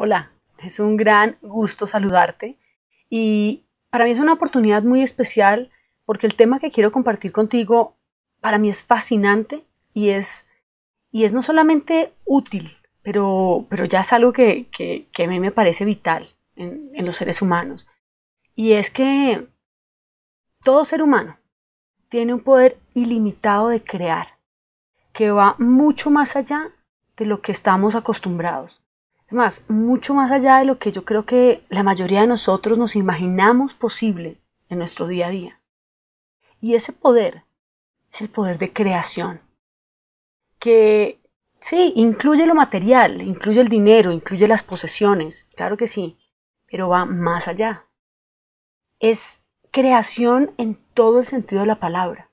Hola, es un gran gusto saludarte y para mí es una oportunidad muy especial porque el tema que quiero compartir contigo para mí es fascinante y es, y es no solamente útil, pero, pero ya es algo que, que, a mí me parece vital en los seres humanos. Y es que todo ser humano tiene un poder ilimitado de crear, que va mucho más allá de lo que estamos acostumbrados. Es más, mucho más allá de lo que yo creo que la mayoría de nosotros nos imaginamos posible en nuestro día a día. Y ese poder es el poder de creación, que sí, incluye lo material, incluye el dinero, incluye las posesiones, claro que sí, pero va más allá. Es creación en todo el sentido de la palabra,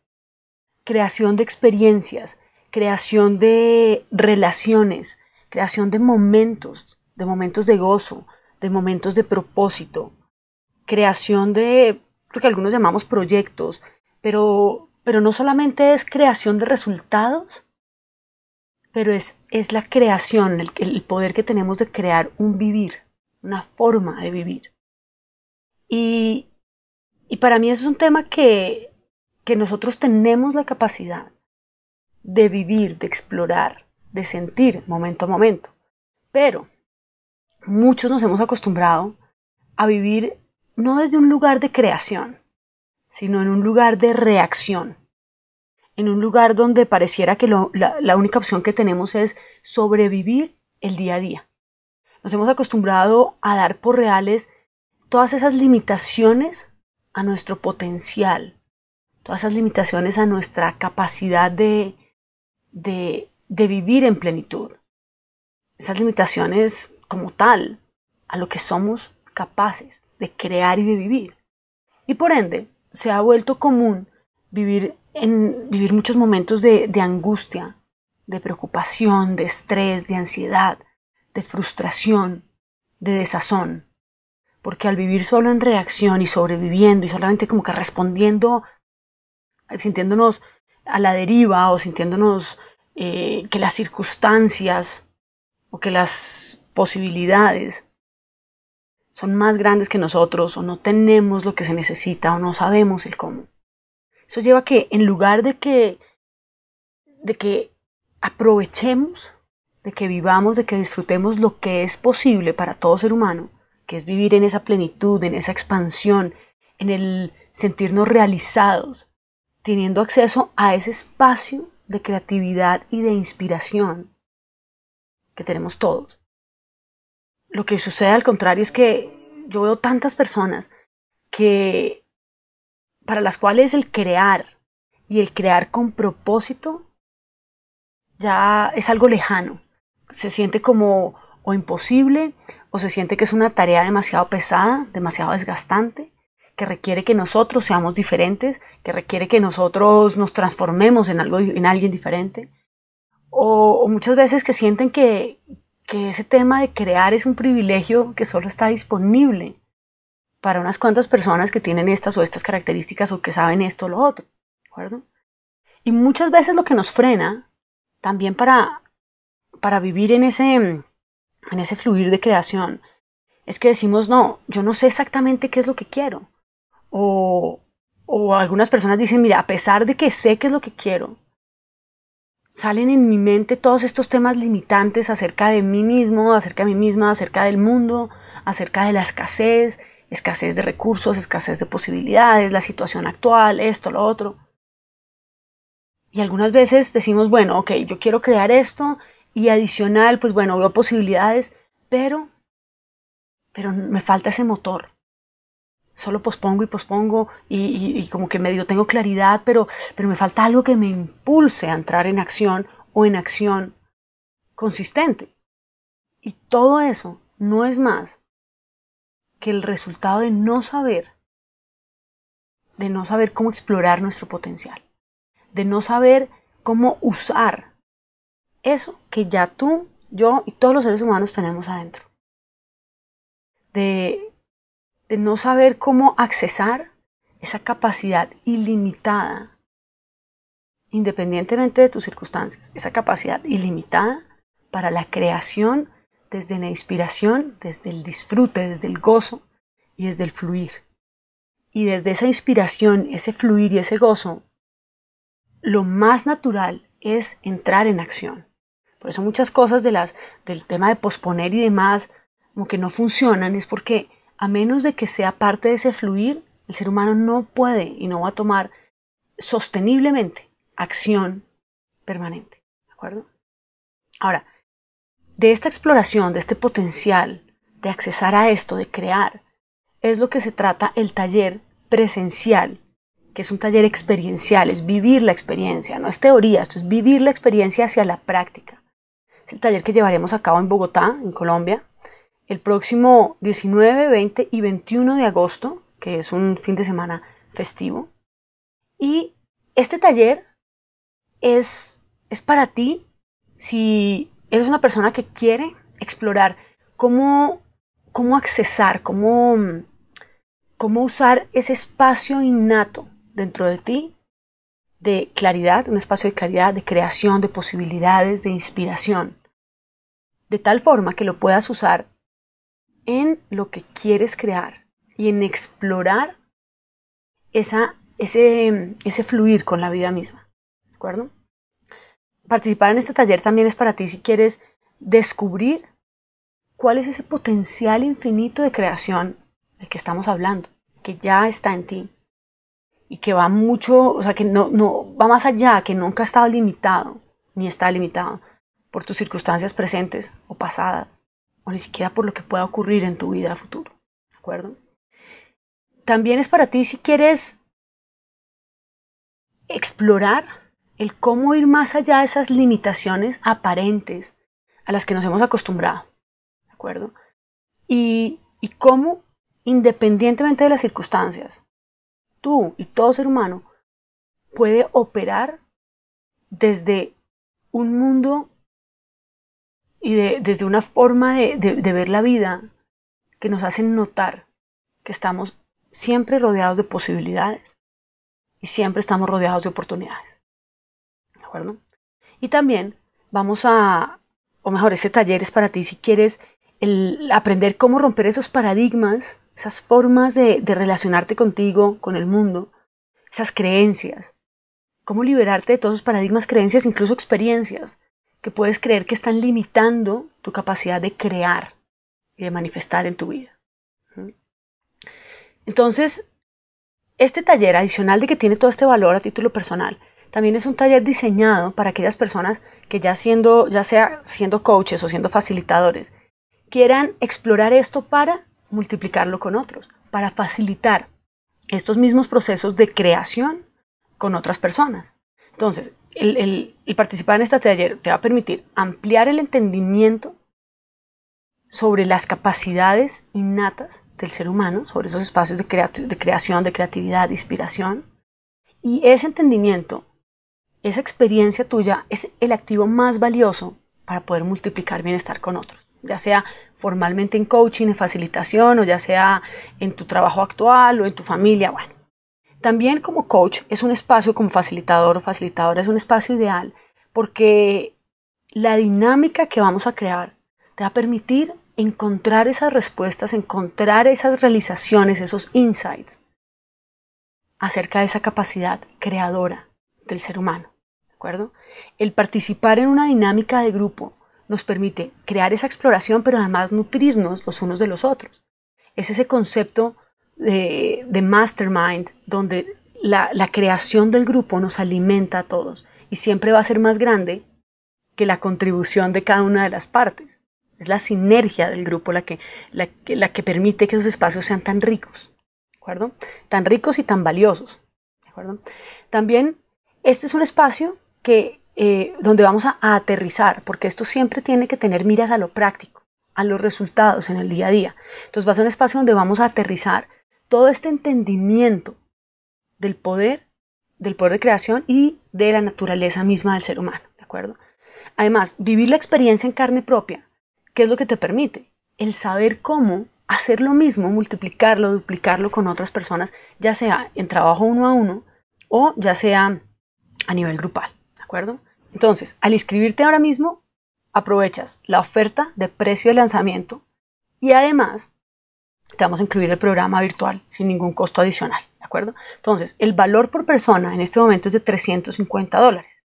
creación de experiencias, creación de relaciones, creación de momentos, de momentos de gozo, de momentos de propósito, creación de lo que algunos llamamos proyectos, pero, pero no solamente es creación de resultados, pero es, es la creación, el, poder que tenemos de crear un vivir, una forma de vivir. Y, y para mí ese es un tema que, que nosotros tenemos la capacidad de vivir, de explorar, de sentir momento a momento. Pero muchos nos hemos acostumbrado a vivir no desde un lugar de creación, sino en un lugar de reacción, en un lugar donde pareciera que la, única opción que tenemos es sobrevivir el día a día. Nos hemos acostumbrado a dar por reales todas esas limitaciones a nuestro potencial, todas esas limitaciones a nuestra capacidad de de vivir en plenitud. Esas limitaciones como tal a lo que somos capaces de crear y de vivir. Y por ende, se ha vuelto común vivir, en, vivir muchos momentos de, de angustia, de preocupación, de estrés, de ansiedad, de frustración, de desazón. Porque al vivir solo en reacción y sobreviviendo y solamente como que respondiendo, sintiéndonos a la deriva o sintiéndonos eh, que las circunstancias o que las posibilidades son más grandes que nosotros o no tenemos lo que se necesita o no sabemos el cómo. Eso lleva a que en lugar de que, de que aprovechemos, de que vivamos, de que disfrutemos lo que es posible para todo ser humano, que es vivir en esa plenitud, en esa expansión, en el sentirnos realizados, teniendo acceso a ese espacio de creatividad y de inspiración que tenemos todos. Lo que sucede al contrario es que yo veo tantas personas que para las cuales el crear y el crear con propósito ya es algo lejano. Se siente como o imposible o se siente que es una tarea demasiado pesada, demasiado desgastante que requiere que nosotros seamos diferentes, que requiere que nosotros nos transformemos en, algo, en alguien diferente. O, muchas veces que sienten que, que ese tema de crear es un privilegio que solo está disponible para unas cuantas personas que tienen estas o estas características o que saben esto o lo otro. ¿De acuerdo? Y muchas veces lo que nos frena también para, para vivir en ese, en ese fluir de creación es que decimos, no, yo no sé exactamente qué es lo que quiero. O, algunas personas dicen, mira, a pesar de que sé qué es lo que quiero, salen en mi mente todos estos temas limitantes acerca de mí mismo, acerca de mí misma, acerca del mundo, acerca de la escasez, escasez de recursos, escasez de posibilidades, la situación actual, esto, lo otro. Y algunas veces decimos, bueno, ok, yo quiero crear esto y adicional, pues bueno, veo posibilidades, pero, pero me falta ese motor solo pospongo y pospongo y, como que medio tengo claridad, pero, pero me falta algo que me impulse a entrar en acción o en acción consistente. Y todo eso no es más que el resultado de no saber, de no saber cómo explorar nuestro potencial, de no saber cómo usar eso que ya tú, yo y todos los seres humanos tenemos adentro. De no saber cómo accesar esa capacidad ilimitada, independientemente de tus circunstancias, esa capacidad ilimitada para la creación desde la inspiración, desde el disfrute, desde el gozo y desde el fluir. Y desde esa inspiración, ese fluir y ese gozo, lo más natural es entrar en acción. Por eso muchas cosas del tema de posponer y demás, como que no funcionan, es porque a menos de que sea parte de ese fluir, el ser humano no puede y no va a tomar sosteniblemente acción permanente. acuerdo? Ahora, de esta exploración, de este potencial, de accesar a esto, de crear, es lo que se trata el taller presencial, que es un taller experiencial, es vivir la experiencia, no es teoría, esto es vivir la experiencia hacia la práctica. Es el taller que llevaremos a cabo en Bogotá, en Colombia, el próximo 19, 20 y 21 de agosto, que es un fin de semana festivo. Y este taller es, es para ti si eres una persona que quiere explorar cómo, cómo accesar, cómo, cómo usar ese espacio innato dentro de ti de claridad, un espacio de claridad, de creación, de posibilidades, de inspiración. De tal forma que lo puedas usar en lo que quieres crear y en explorar esa, ese, ese fluir con la vida misma. ¿De acuerdo? Participar en este taller también es para ti si quieres descubrir cuál es ese potencial infinito de creación del que estamos hablando, que ya está en ti y que va mucho, o sea, que no, no va más allá, que nunca ha estado limitado ni está limitado por tus circunstancias presentes o pasadas o ni siquiera por lo que pueda ocurrir en tu vida a futuro. ¿De acuerdo? También es para ti si quieres explorar el cómo ir más allá de esas limitaciones aparentes a las que nos hemos acostumbrado. ¿De acuerdo? Y, y cómo, independientemente de las circunstancias, tú y todo ser humano puede operar desde un mundo y de, desde una forma de, ver la vida que nos hacen notar que estamos siempre rodeados de posibilidades y siempre estamos rodeados de oportunidades. ¿De acuerdo? Y también vamos a, o mejor, ese taller es para ti si quieres aprender cómo romper esos paradigmas, esas formas de relacionarte contigo, con el mundo, esas creencias, cómo liberarte de todos esos paradigmas, creencias, incluso experiencias que puedes creer que están limitando tu capacidad de crear y de manifestar en tu vida. Entonces, este taller adicional de que tiene todo este valor a título personal, también es un taller diseñado para aquellas personas que ya siendo, ya sea siendo coaches o siendo facilitadores, quieran explorar esto para multiplicarlo con otros, para facilitar estos mismos procesos de creación con otras personas. Entonces, el, participar en este taller te va a permitir ampliar el entendimiento sobre las capacidades innatas del ser humano, sobre esos espacios de, de, creación, de creatividad, de inspiración. Y ese entendimiento, esa experiencia tuya es el activo más valioso para poder multiplicar bienestar con otros, ya sea formalmente en coaching, en facilitación, o ya sea en tu trabajo actual o en tu familia, bueno. También como coach es un espacio como facilitador o facilitadora, es un espacio ideal porque la dinámica que vamos a crear te va a permitir encontrar esas respuestas, encontrar esas realizaciones, esos insights acerca de esa capacidad creadora del ser humano. ¿De acuerdo? El participar en una dinámica de grupo nos permite crear esa exploración, pero además nutrirnos los unos de los otros. Es ese concepto de, de mastermind, donde la, la creación del grupo nos alimenta a todos y siempre va a ser más grande que la contribución de cada una de las partes. Es la sinergia del grupo la que, la, que permite que esos espacios sean tan ricos, ¿de acuerdo? Tan ricos y tan valiosos, ¿de acuerdo? También este es un espacio que, eh, donde vamos a, aterrizar, porque esto siempre tiene que tener miras a lo práctico, a los resultados en el día a día. Entonces va a ser un espacio donde vamos a aterrizar todo este entendimiento del poder, del poder de creación y de la naturaleza misma del ser humano, ¿de acuerdo? Además, vivir la experiencia en carne propia, ¿qué es lo que te permite? El saber cómo hacer lo mismo, multiplicarlo, duplicarlo con otras personas, ya sea en trabajo uno a uno o ya sea a nivel grupal, ¿de acuerdo? Entonces, al inscribirte ahora mismo, aprovechas la oferta de precio de lanzamiento y además te vamos a incluir el programa virtual sin ningún costo adicional, ¿de acuerdo? Entonces, el valor por persona en este momento es de 350 dólares.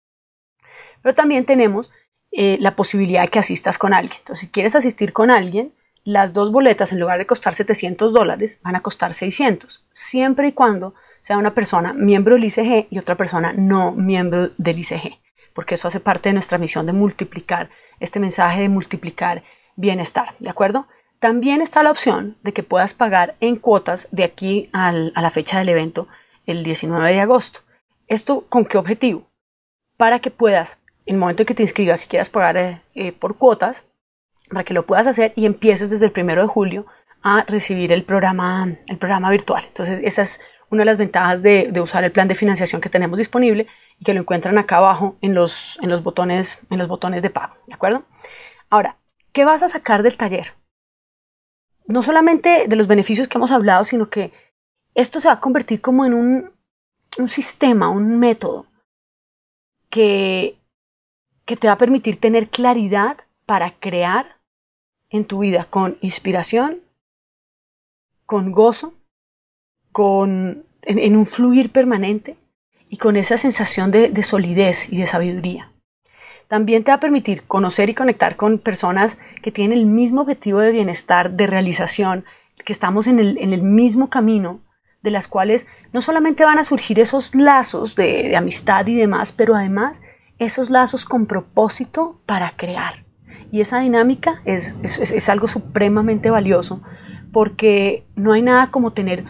Pero también tenemos eh, la posibilidad de que asistas con alguien. Entonces, si quieres asistir con alguien, las dos boletas, en lugar de costar 700 dólares, van a costar 600, siempre y cuando sea una persona miembro del ICG y otra persona no miembro del ICG, porque eso hace parte de nuestra misión de multiplicar este mensaje de multiplicar bienestar, ¿de acuerdo? También está la opción de que puedas pagar en cuotas de aquí a la fecha del evento, el 19 de agosto. ¿Esto con qué objetivo? Para que puedas, en el momento en que te inscribas, si quieras pagar eh, eh, por cuotas, para que lo puedas hacer y empieces desde el 1 de julio a recibir el programa, el programa virtual. Entonces, esa es una de las ventajas de, de, usar el plan de financiación que tenemos disponible y que lo encuentran acá abajo en los, en los, botones, en los botones de pago, ¿de acuerdo? Ahora, ¿qué vas a sacar del taller? no solamente de los beneficios que hemos hablado, sino que esto se va a convertir como en un, sistema, un método que, te va a permitir tener claridad para crear en tu vida con inspiración, con gozo, con, en, un fluir permanente y con esa sensación de solidez y de sabiduría. También te va a permitir conocer y conectar con personas que tienen el mismo objetivo de bienestar, de realización, que estamos en el, mismo camino, de las cuales no solamente van a surgir esos lazos de, amistad y demás, pero además esos lazos con propósito para crear. Y esa dinámica es, algo supremamente valioso porque no hay nada como tener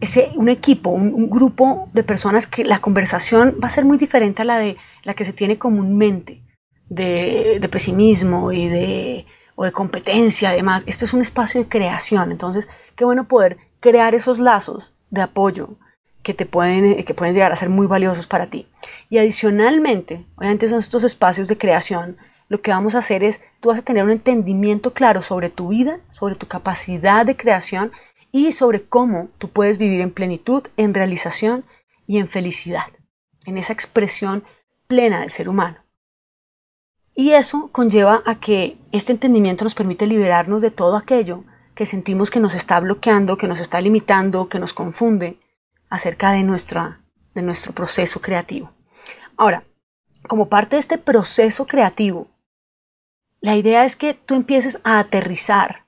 ese, un equipo, un, grupo de personas que la conversación va a ser muy diferente a la, de, la que se tiene comúnmente de, pesimismo y de, o de competencia, además. Esto es un espacio de creación, entonces qué bueno poder crear esos lazos de apoyo que te pueden, eh, que pueden llegar a ser muy valiosos para ti. Y adicionalmente, obviamente son estos espacios de creación, lo que vamos a hacer es, tú vas a tener un entendimiento claro sobre tu vida, sobre tu capacidad de creación y sobre cómo tú puedes vivir en plenitud, en realización y en felicidad, en esa expresión plena del ser humano. Y eso conlleva a que este entendimiento nos permite liberarnos de todo aquello que sentimos que nos está bloqueando, que nos está limitando, que nos confunde acerca de, nuestra, de nuestro proceso creativo. Ahora, como parte de este proceso creativo, la idea es que tú empieces a aterrizar.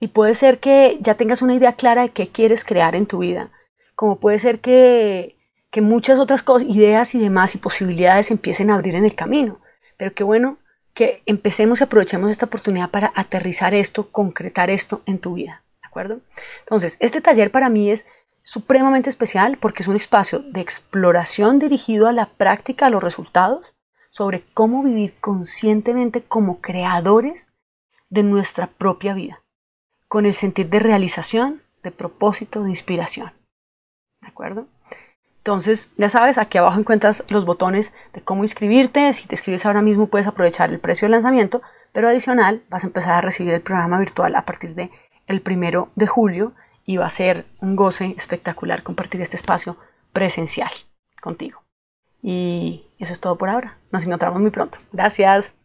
Y puede ser que ya tengas una idea clara de qué quieres crear en tu vida. Como puede ser que, que muchas otras ideas y demás y posibilidades empiecen a abrir en el camino. Pero qué bueno que empecemos y aprovechemos esta oportunidad para aterrizar esto, concretar esto en tu vida. ¿De acuerdo? Entonces, este taller para mí es supremamente especial porque es un espacio de exploración dirigido a la práctica, a los resultados, sobre cómo vivir conscientemente como creadores de nuestra propia vida, con el sentir de realización, de propósito, de inspiración. ¿De acuerdo? Entonces, ya sabes, aquí abajo encuentras los botones de cómo inscribirte. Si te inscribes ahora mismo puedes aprovechar el precio de lanzamiento, pero adicional vas a empezar a recibir el programa virtual a partir de el primero de julio y va a ser un goce espectacular compartir este espacio presencial contigo. Y eso es todo por ahora. Nos encontramos muy pronto. Gracias.